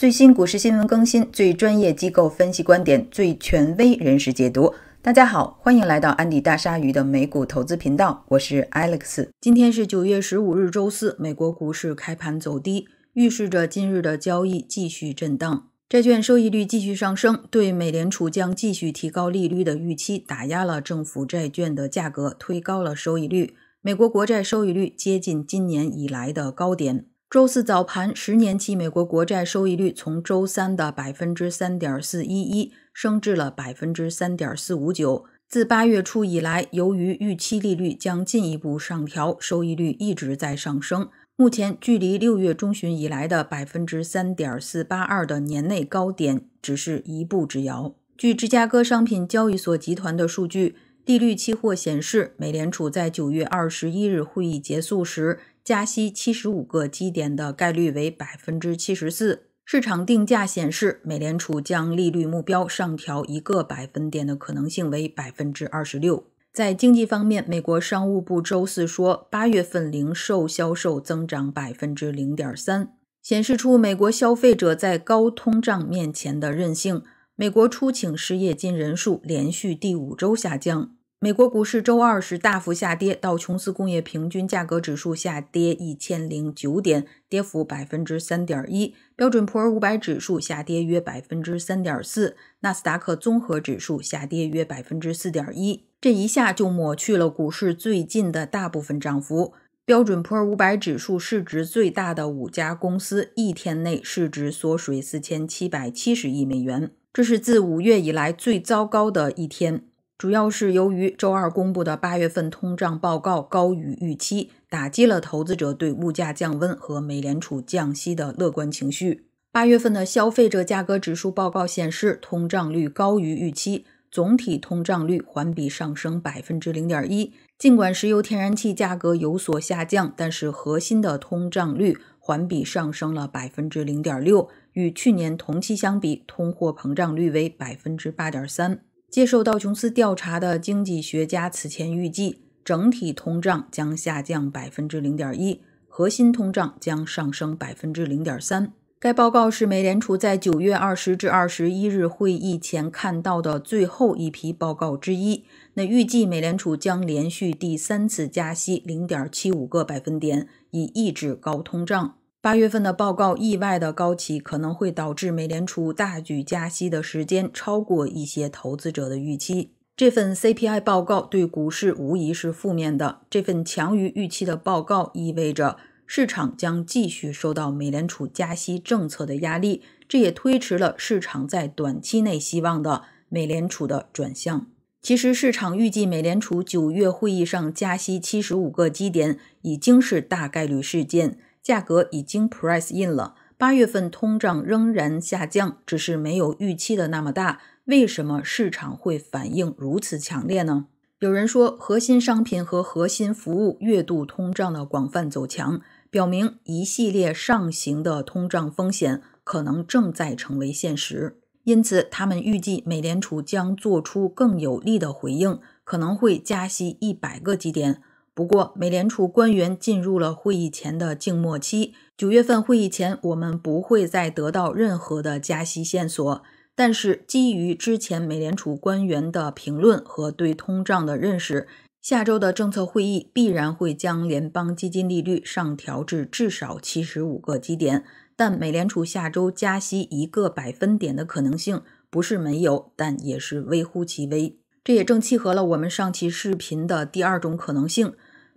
最新股市新闻更新，最专业机构分析观点，最权威人士解读。大家好，欢迎来到安迪大鲨鱼的美股投资频道，我是 Alex。今天是九月十五日，周四，美国股市开盘走低，预示着今日的交易继续震荡。债券收益率继续上升，对美联储将继续提高利率的预期打压了政府债券的价格，推高了收益率。美国国债收益率接近今年以来的高点。周四早盘，十年期美国国债收益率从周三的百分之三点四一一升至了百分之三点四五九。自八月初以来，由于预期利率将进一步上调，收益率一直在上升。目前距离六月中旬以来的百分之三点四八二的年内高点只是一步之遥。据芝加哥商品交易所集团的数据，利率期货显示，美联储在九月二十一日会议结束时。加息七十五个基点的概率为百分之七十四。市场定价显示，美联储将利率目标上调一个百分点的可能性为百分之二十六。在经济方面，美国商务部周四说，八月份零售销售增长百分之零点三，显示出美国消费者在高通胀面前的韧性。美国初请失业金人数连续第五周下降。美国股市周二是大幅下跌，道琼斯工业平均价格指数下跌一千零九点，跌幅百分之三点一；标准普尔五百指数下跌约百分之三点四；纳斯达克综合指数下跌约百分之四点一。这一下就抹去了股市最近的大部分涨幅。标准普尔五百指数市值最大的五家公司一天内市值缩水四千七百七十亿美元，这是自五月以来最糟糕的一天。主要是由于周二公布的八月份通胀报告高于预期，打击了投资者对物价降温和美联储降息的乐观情绪。八月份的消费者价格指数报告显示，通胀率高于预期，总体通胀率环比上升百分之零点一。尽管石油天然气价格有所下降，但是核心的通胀率环比上升了百分之零点六，与去年同期相比，通货膨胀率为百分之八点三。接受道琼斯调查的经济学家此前预计，整体通胀将下降百分之零点一，核心通胀将上升百分之零点三。该报告是美联储在九月二十至二十一日会议前看到的最后一批报告之一。那预计美联储将连续第三次加息零点七五个百分点，以抑制高通胀。八月份的报告意外的高企，可能会导致美联储大举加息的时间超过一些投资者的预期。这份 CPI 报告对股市无疑是负面的。这份强于预期的报告意味着市场将继续受到美联储加息政策的压力，这也推迟了市场在短期内希望的美联储的转向。其实，市场预计美联储九月会议上加息七十五个基点已经是大概率事件。价格已经 price in 了。八月份通胀仍然下降，只是没有预期的那么大。为什么市场会反应如此强烈呢？有人说，核心商品和核心服务月度通胀的广泛走强，表明一系列上行的通胀风险可能正在成为现实。因此，他们预计美联储将做出更有力的回应，可能会加息一百个基点。不过，美联储官员进入了会议前的静默期。九月份会议前，我们不会再得到任何的加息线索。但是，基于之前美联储官员的评论和对通胀的认识，下周的政策会议必然会将联邦基金利率上调至至少七十五个基点。但美联储下周加息一个百分点的可能性不是没有，但也是微乎其微。这也正契合了我们上期视频的第二种可能性。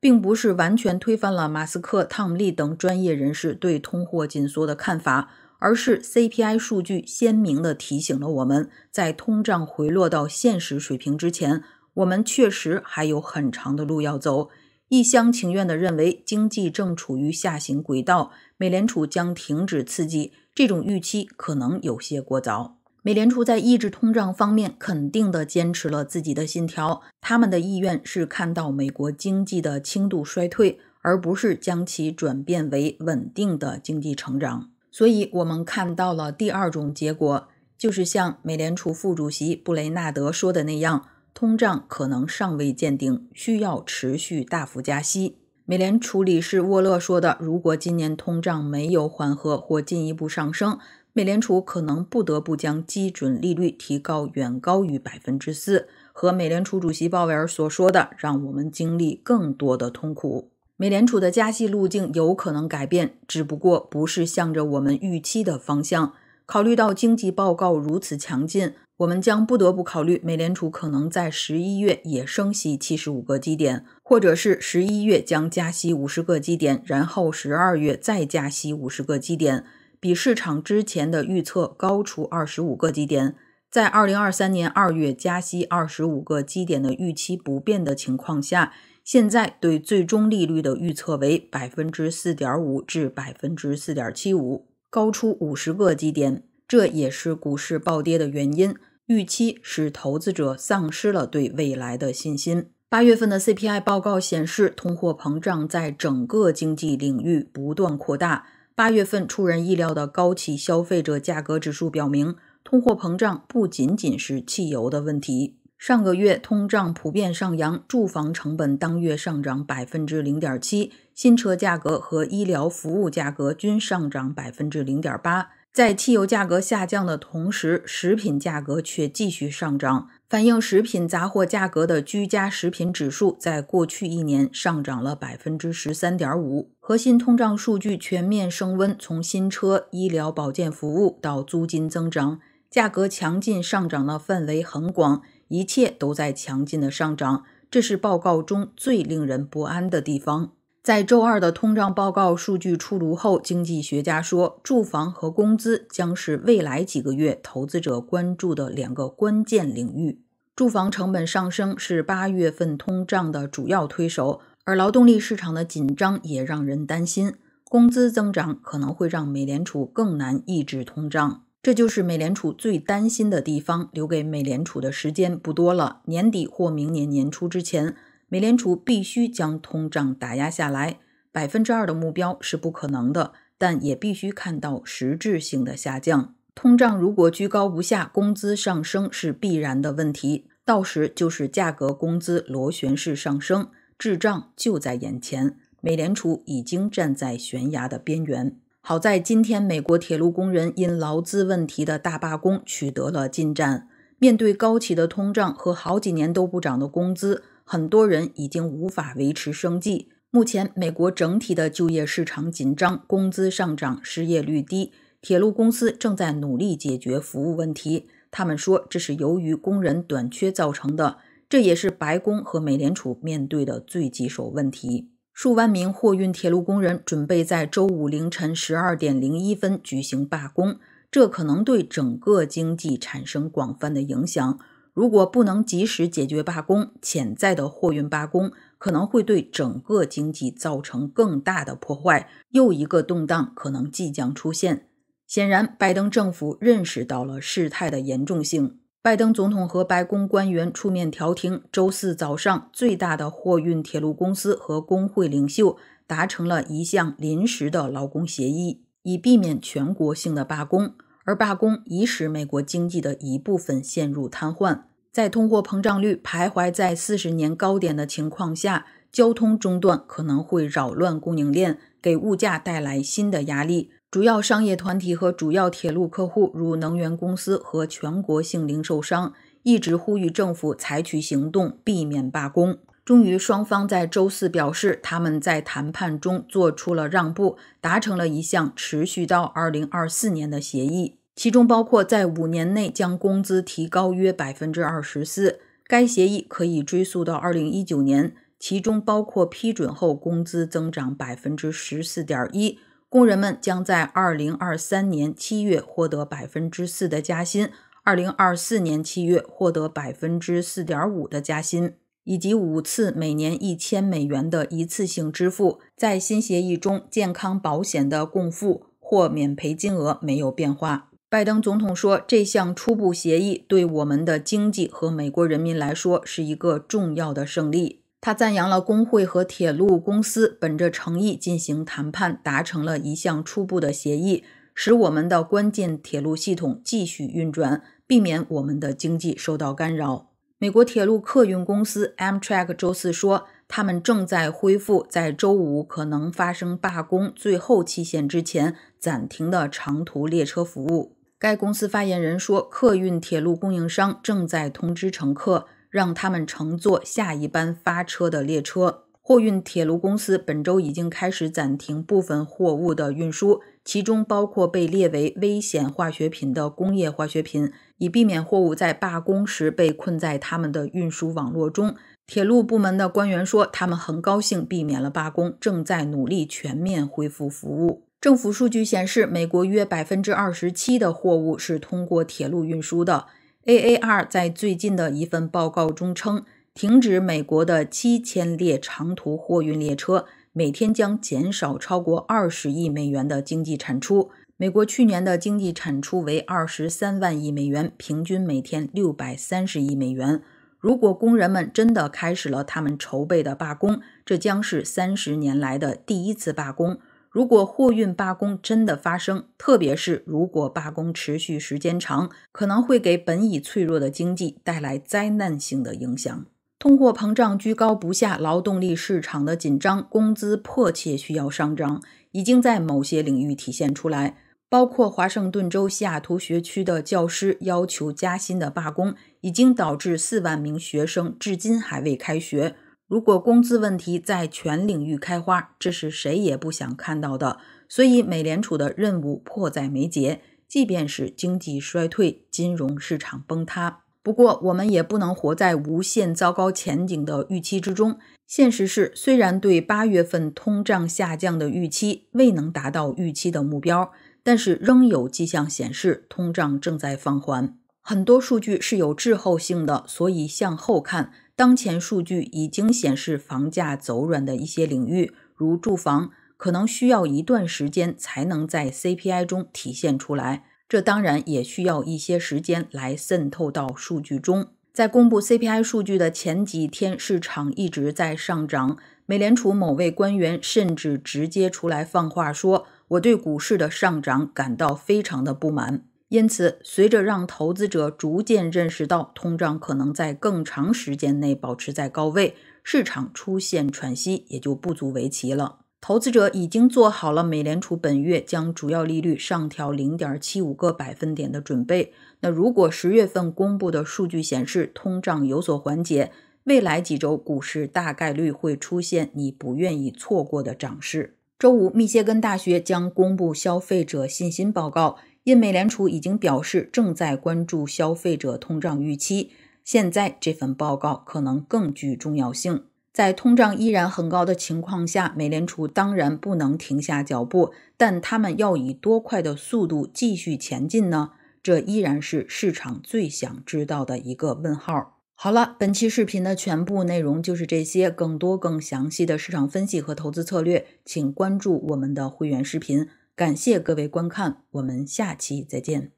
并不是完全推翻了马斯克、汤姆利等专业人士对通货紧缩的看法，而是 CPI 数据鲜明地提醒了我们，在通胀回落到现实水平之前，我们确实还有很长的路要走。一厢情愿地认为经济正处于下行轨道，美联储将停止刺激，这种预期可能有些过早。美联储在抑制通胀方面肯定的坚持了自己的信条。他们的意愿是看到美国经济的轻度衰退，而不是将其转变为稳定的经济成长。所以，我们看到了第二种结果，就是像美联储副主席布雷纳德说的那样，通胀可能尚未见顶，需要持续大幅加息。美联储理事沃勒说的，如果今年通胀没有缓和或进一步上升。美联储可能不得不将基准利率提高远高于百分之四，和美联储主席鲍威尔所说的“让我们经历更多的痛苦”。美联储的加息路径有可能改变，只不过不是向着我们预期的方向。考虑到经济报告如此强劲，我们将不得不考虑美联储可能在十一月也升息七十五个基点，或者是十一月将加息五十个基点，然后十二月再加息五十个基点。比市场之前的预测高出二十五个基点，在二零二三年二月加息二十五个基点的预期不变的情况下，现在对最终利率的预测为百分之四点五至百分之四点七五，高出五十个基点。这也是股市暴跌的原因。预期使投资者丧失了对未来的信心。八月份的 CPI 报告显示，通货膨胀在整个经济领域不断扩大。八月份出人意料的高企消费者价格指数表明，通货膨胀不仅仅是汽油的问题。上个月通胀普遍上扬，住房成本当月上涨百分之零点七，新车价格和医疗服务价格均上涨百分之零点八。在汽油价格下降的同时，食品价格却继续上涨。反映食品杂货价格的居家食品指数在过去一年上涨了百分之十三点五。核心通胀数据全面升温，从新车、医疗保健服务到租金增长，价格强劲上涨的范围很广，一切都在强劲的上涨。这是报告中最令人不安的地方。在周二的通胀报告数据出炉后，经济学家说，住房和工资将是未来几个月投资者关注的两个关键领域。住房成本上升是八月份通胀的主要推手，而劳动力市场的紧张也让人担心，工资增长可能会让美联储更难抑制通胀。这就是美联储最担心的地方。留给美联储的时间不多了，年底或明年年初之前。美联储必须将通胀打压下来，百分之二的目标是不可能的，但也必须看到实质性的下降。通胀如果居高不下，工资上升是必然的问题，到时就是价格、工资螺旋式上升，滞胀就在眼前。美联储已经站在悬崖的边缘。好在今天，美国铁路工人因劳资问题的大罢工取得了进展。面对高企的通胀和好几年都不涨的工资，很多人已经无法维持生计。目前，美国整体的就业市场紧张，工资上涨，失业率低。铁路公司正在努力解决服务问题。他们说，这是由于工人短缺造成的。这也是白宫和美联储面对的最棘手问题。数万名货运铁路工人准备在周五凌晨十二点零一分举行罢工，这可能对整个经济产生广泛的影响。如果不能及时解决罢工，潜在的货运罢工可能会对整个经济造成更大的破坏，又一个动荡可能即将出现。显然，拜登政府认识到了事态的严重性。拜登总统和白宫官员出面调停，周四早上，最大的货运铁路公司和工会领袖达成了一项临时的劳工协议，以避免全国性的罢工。而罢工已使美国经济的一部分陷入瘫痪。在通货膨胀率徘徊在四十年高点的情况下，交通中断可能会扰乱供应链，给物价带来新的压力。主要商业团体和主要铁路客户，如能源公司和全国性零售商，一直呼吁政府采取行动，避免罢工。终于，双方在周四表示，他们在谈判中做出了让步，达成了一项持续到二零二四年的协议，其中包括在五年内将工资提高约百分之二十四。该协议可以追溯到二零一九年，其中包括批准后工资增长百分之十四点一。工人们将在二零二三年七月获得百分之四的加薪，二零二四年七月获得百分之四点五的加薪。以及五次每年一千美元的一次性支付，在新协议中，健康保险的共付或免赔金额没有变化。拜登总统说，这项初步协议对我们的经济和美国人民来说是一个重要的胜利。他赞扬了工会和铁路公司本着诚意进行谈判，达成了一项初步的协议，使我们的关键铁路系统继续运转，避免我们的经济受到干扰。美国铁路客运公司 Amtrak 周四说，他们正在恢复在周五可能发生罢工最后期限之前暂停的长途列车服务。该公司发言人说，客运铁路供应商正在通知乘客，让他们乘坐下一班发车的列车。货运铁路公司本周已经开始暂停部分货物的运输，其中包括被列为危险化学品的工业化学品，以避免货物在罢工时被困在他们的运输网络中。铁路部门的官员说，他们很高兴避免了罢工，正在努力全面恢复服务。政府数据显示，美国约百分之二十七的货物是通过铁路运输的。AAR 在最近的一份报告中称。停止美国的七千列长途货运列车，每天将减少超过二十亿美元的经济产出。美国去年的经济产出为二十三万亿美元，平均每天六百三十亿美元。如果工人们真的开始了他们筹备的罢工，这将是三十年来的第一次罢工。如果货运罢工真的发生，特别是如果罢工持续时间长，可能会给本已脆弱的经济带来灾难性的影响。通货膨胀居高不下，劳动力市场的紧张，工资迫切需要上涨，已经在某些领域体现出来。包括华盛顿州西雅图学区的教师要求加薪的罢工，已经导致四万名学生至今还未开学。如果工资问题在全领域开花，这是谁也不想看到的。所以，美联储的任务迫在眉睫。即便是经济衰退，金融市场崩塌。不过，我们也不能活在无限糟糕前景的预期之中。现实是，虽然对八月份通胀下降的预期未能达到预期的目标，但是仍有迹象显示通胀正在放缓。很多数据是有滞后性的，所以向后看，当前数据已经显示房价走软的一些领域，如住房，可能需要一段时间才能在 CPI 中体现出来。这当然也需要一些时间来渗透到数据中。在公布 CPI 数据的前几天，市场一直在上涨。美联储某位官员甚至直接出来放话说：“我对股市的上涨感到非常的不满。”因此，随着让投资者逐渐认识到通胀可能在更长时间内保持在高位，市场出现喘息也就不足为奇了。投资者已经做好了美联储本月将主要利率上调零点七五个百分点的准备。那如果十月份公布的数据显示通胀有所缓解，未来几周股市大概率会出现你不愿意错过的涨势。周五，密歇根大学将公布消费者信心报告。因美联储已经表示正在关注消费者通胀预期，现在这份报告可能更具重要性。在通胀依然很高的情况下，美联储当然不能停下脚步，但他们要以多快的速度继续前进呢？这依然是市场最想知道的一个问号。好了，本期视频的全部内容就是这些，更多更详细的市场分析和投资策略，请关注我们的会员视频。感谢各位观看，我们下期再见。